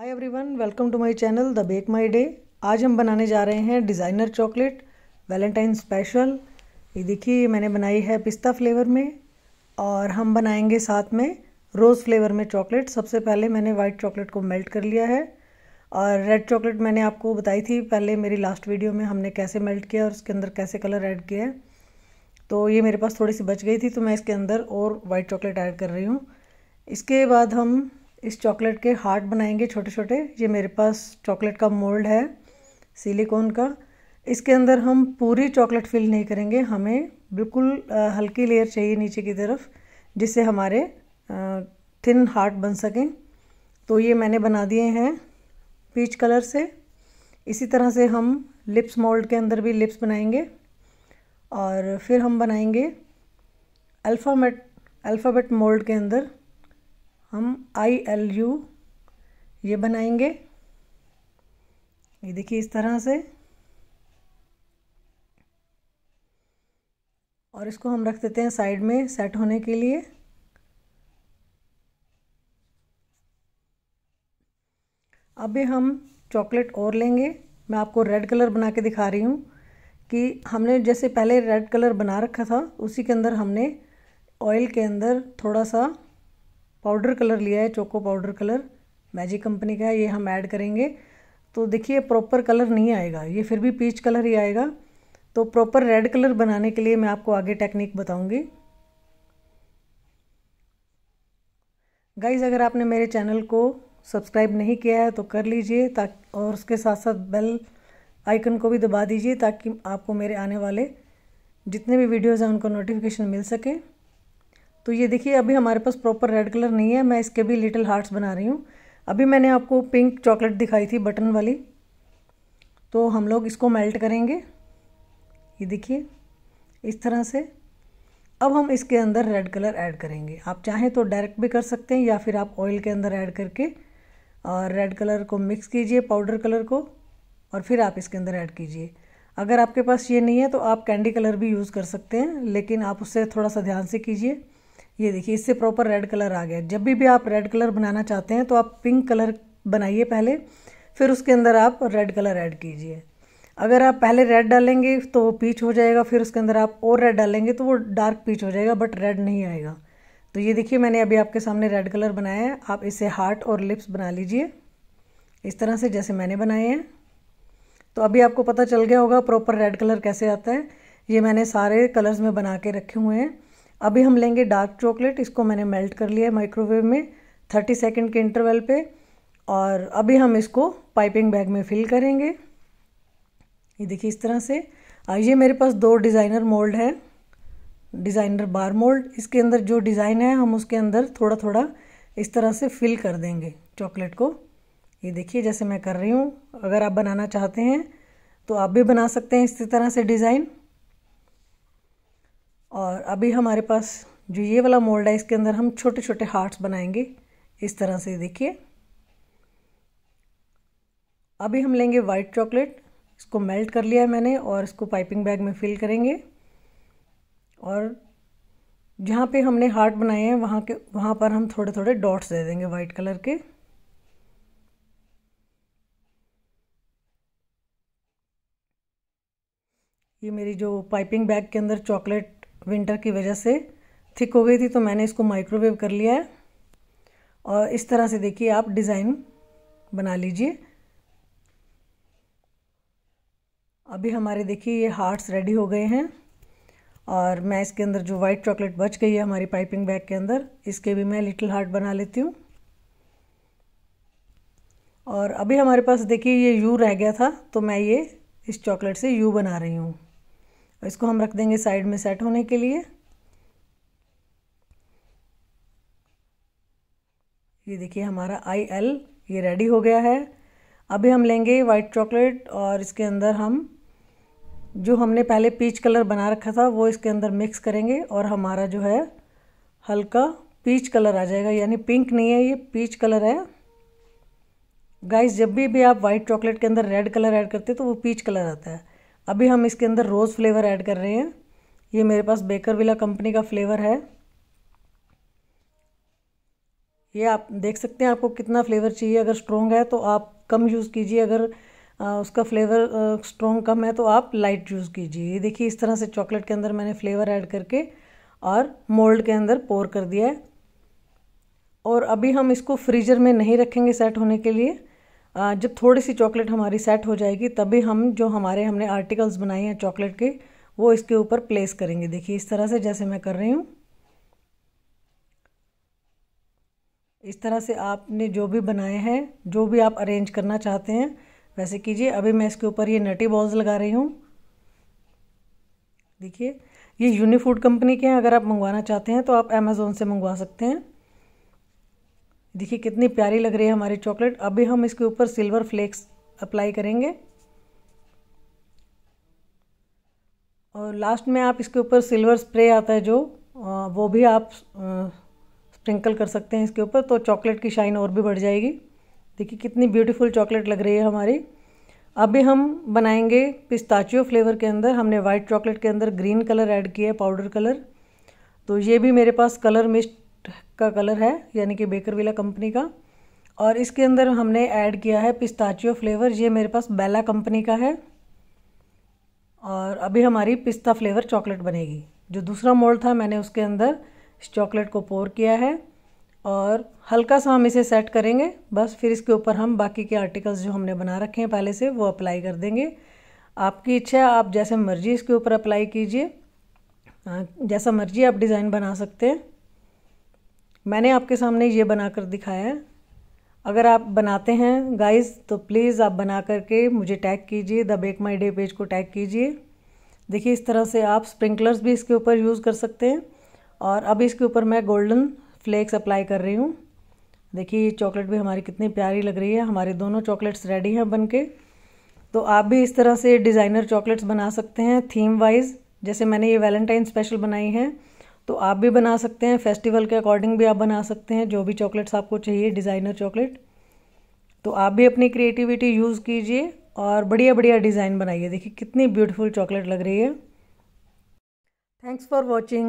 hi everyone welcome to my channel the bake my day आज हम बनाने जा रहे हैं डिज़ाइनर चॉकलेट वैलेंटाइन स्पेशल ये देखिए मैंने बनाई है पिस्ता फ्लेवर में और हम बनाएंगे साथ में रोज़ फ्लेवर में चॉकलेट सबसे पहले मैंने वाइट चॉकलेट को मेल्ट कर लिया है और रेड चॉकलेट मैंने आपको बताई थी पहले मेरी लास्ट वीडियो में हमने कैसे मेल्ट किया और उसके अंदर कैसे कलर ऐड किया है तो ये मेरे पास थोड़ी सी बच गई थी तो मैं इसके अंदर और वाइट चॉकलेट ऐड कर रही हूँ इसके बाद हम इस चॉकलेट के हार्ट बनाएंगे छोटे छोटे ये मेरे पास चॉकलेट का मोल्ड है सिलिकॉन का इसके अंदर हम पूरी चॉकलेट फिल नहीं करेंगे हमें बिल्कुल हल्की लेयर चाहिए नीचे की तरफ जिससे हमारे थिन हार्ट बन सकें तो ये मैंने बना दिए हैं पीच कलर से इसी तरह से हम लिप्स मोल्ड के अंदर भी लिप्स बनाएंगे और फिर हम बनाएंगे अल्फ़ामेट अल्फ़ाबेट मोल्ड के अंदर हम आई एल यू ये बनाएंगे ये देखिए इस तरह से और इसको हम रख देते हैं साइड में सेट होने के लिए अभी हम चॉकलेट और लेंगे मैं आपको रेड कलर बना के दिखा रही हूँ कि हमने जैसे पहले रेड कलर बना रखा था उसी के अंदर हमने ऑयल के अंदर थोड़ा सा पाउडर कलर लिया है choco powder colour magic company का है ये हम ऐड करेंगे तो देखिए प्रॉपर कलर नहीं आएगा ये फिर भी पीच कलर ही आएगा तो प्रॉपर रेड कलर बनाने के लिए मैं आपको आगे टेक्निक बताऊंगी गाइज अगर आपने मेरे चैनल को सब्सक्राइब नहीं किया है तो कर लीजिए ताकि और उसके साथ साथ बेल आइकन को भी दबा दीजिए ताकि आपको मेरे आने वाले जितने भी वीडियोज़ हैं उनको नोटिफिकेशन मिल सके तो ये देखिए अभी हमारे पास प्रॉपर रेड कलर नहीं है मैं इसके भी लिटिल हार्ट्स बना रही हूँ अभी मैंने आपको पिंक चॉकलेट दिखाई थी बटन वाली तो हम लोग इसको मेल्ट करेंगे ये देखिए इस तरह से अब हम इसके अंदर रेड कलर ऐड करेंगे आप चाहें तो डायरेक्ट भी कर सकते हैं या फिर आप ऑयल के अंदर ऐड करके और रेड कलर को मिक्स कीजिए पाउडर कलर को और फिर आप इसके अंदर ऐड कीजिए अगर आपके पास ये नहीं है तो आप कैंडी कलर भी यूज़ कर सकते हैं लेकिन आप उससे थोड़ा सा ध्यान से कीजिए ये देखिए इससे प्रॉपर रेड कलर आ गया जब भी भी आप रेड कलर बनाना चाहते हैं तो आप पिंक कलर बनाइए पहले फिर उसके अंदर आप रेड कलर ऐड कीजिए अगर आप पहले रेड डालेंगे तो वो पीच हो जाएगा फिर उसके अंदर आप और रेड डालेंगे तो वो डार्क पीच हो जाएगा बट रेड नहीं आएगा तो ये देखिए मैंने अभी आपके सामने रेड कलर बनाया है आप इसे हार्ट और लिप्स बना लीजिए इस तरह से जैसे मैंने बनाए हैं तो अभी आपको पता चल गया होगा प्रॉपर रेड कलर कैसे आता है ये मैंने सारे कलर्स में बना के रखे हुए हैं अभी हम लेंगे डार्क चॉकलेट इसको मैंने मेल्ट कर लिया है माइक्रोवेव में थर्टी सेकेंड के इंटरवल पे और अभी हम इसको पाइपिंग बैग में फिल करेंगे ये देखिए इस तरह से ये मेरे पास दो डिज़ाइनर मोल्ड है डिज़ाइनर बार मोल्ड इसके अंदर जो डिज़ाइन है हम उसके अंदर थोड़ा थोड़ा इस तरह से फिल कर देंगे चॉकलेट को ये देखिए जैसे मैं कर रही हूँ अगर आप बनाना चाहते हैं तो आप भी बना सकते हैं इसी तरह से डिज़ाइन और अभी हमारे पास जो ये वाला मोल्ड है इसके अंदर हम छोटे छोटे हार्ट्स बनाएंगे इस तरह से देखिए अभी हम लेंगे वाइट चॉकलेट इसको मेल्ट कर लिया है मैंने और इसको पाइपिंग बैग में फिल करेंगे और जहाँ पे हमने हार्ट बनाए हैं वहाँ के वहाँ पर हम थोड़े थोड़े डॉट्स दे देंगे वाइट कलर के ये मेरी जो पाइपिंग बैग के अंदर चॉकलेट विंटर की वजह से थिक हो गई थी तो मैंने इसको माइक्रोवेव कर लिया है और इस तरह से देखिए आप डिज़ाइन बना लीजिए अभी हमारे देखिए ये हार्ट्स रेडी हो गए हैं और मैं इसके अंदर जो वाइट चॉकलेट बच गई है हमारी पाइपिंग बैग के अंदर इसके भी मैं लिटिल हार्ट बना लेती हूँ और अभी हमारे पास देखिए ये यू रह गया था तो मैं ये इस चॉकलेट से यू बना रही हूँ और इसको हम रख देंगे साइड में सेट होने के लिए ये देखिए हमारा आई एल ये रेडी हो गया है अभी हम लेंगे वाइट चॉकलेट और इसके अंदर हम जो हमने पहले पीच कलर बना रखा था वो इसके अंदर मिक्स करेंगे और हमारा जो है हल्का पीच कलर आ जाएगा यानी पिंक नहीं है ये पीच कलर है गाइस जब भी भी आप वाइट चॉकलेट के अंदर रेड कलर ऐड करते हैं तो वो पीच कलर आता है अभी हम इसके अंदर रोज़ फ्लेवर ऐड कर रहे हैं ये मेरे पास बेकर विला कंपनी का फ्लेवर है ये आप देख सकते हैं आपको कितना फ्लेवर चाहिए अगर स्ट्रॉन्ग है तो आप कम यूज़ कीजिए अगर आ, उसका फ्लेवर स्ट्रॉन्ग कम है तो आप लाइट यूज़ कीजिए ये देखिए इस तरह से चॉकलेट के अंदर मैंने फ्लेवर ऐड करके और मोल्ड के अंदर पोर कर दिया है और अभी हम इसको फ्रीजर में नहीं रखेंगे सेट होने के लिए जब थोड़ी सी चॉकलेट हमारी सेट हो जाएगी तभी हम जो हमारे हमने आर्टिकल्स बनाए हैं चॉकलेट के वो इसके ऊपर प्लेस करेंगे देखिए इस तरह से जैसे मैं कर रही हूँ इस तरह से आपने जो भी बनाए हैं जो भी आप अरेंज करना चाहते हैं वैसे कीजिए अभी मैं इसके ऊपर ये नटी बॉल्स लगा रही हूँ देखिए ये यूनिफूड कंपनी के हैं अगर आप मंगवाना चाहते हैं तो आप अमेज़ोन से मंगवा सकते हैं देखिए कितनी प्यारी लग रही है हमारी चॉकलेट अभी हम इसके ऊपर सिल्वर फ्लेक्स अप्लाई करेंगे और लास्ट में आप इसके ऊपर सिल्वर स्प्रे आता है जो वो भी आप स्प्रिंकल कर सकते हैं इसके ऊपर तो चॉकलेट की शाइन और भी बढ़ जाएगी देखिए कितनी ब्यूटीफुल चॉकलेट लग रही है हमारी अभी हम बनाएंगे पिस्ताचियो फ्लेवर के अंदर हमने वाइट चॉकलेट के अंदर ग्रीन कलर ऐड किया है पाउडर कलर तो ये भी मेरे पास कलर मिस्ट का कलर है यानी कि बेकर विला कंपनी का और इसके अंदर हमने ऐड किया है पिस्ताचियो फ्लेवर ये मेरे पास बेला कंपनी का है और अभी हमारी पिस्ता फ्लेवर चॉकलेट बनेगी जो दूसरा मोल्ड था मैंने उसके अंदर इस चॉकलेट को पोर किया है और हल्का सा हम इसे सेट करेंगे बस फिर इसके ऊपर हम बाकी के आर्टिकल्स जो हमने बना रखे हैं पहले से वो अप्लाई कर देंगे आपकी इच्छा आप जैसे मर्जी इसके ऊपर अप्लाई कीजिए जैसा मर्जी आप डिज़ाइन बना सकते हैं मैंने आपके सामने ये बना कर दिखाया है अगर आप बनाते हैं गाइस तो प्लीज़ आप बना करके मुझे टैग कीजिए the bake my day page को टैग कीजिए देखिए इस तरह से आप स्प्रिंकलर्स भी इसके ऊपर यूज़ कर सकते हैं और अब इसके ऊपर मैं गोल्डन फ्लेक्स अप्लाई कर रही हूँ देखिए चॉकलेट भी हमारी कितनी प्यारी लग रही है हमारे दोनों चॉकलेट्स रेडी हैं बन के तो आप भी इस तरह से डिज़ाइनर चॉकलेट्स बना सकते हैं थीम वाइज जैसे मैंने ये वैलेंटाइन स्पेशल बनाई है तो आप भी बना सकते हैं फेस्टिवल के अकॉर्डिंग भी आप बना सकते हैं जो भी चॉकलेट्स आपको चाहिए डिज़ाइनर चॉकलेट तो आप भी अपनी क्रिएटिविटी यूज़ कीजिए और बढ़िया बढ़िया डिज़ाइन बनाइए देखिए कितनी ब्यूटीफुल चॉकलेट लग रही है थैंक्स फॉर वॉचिंग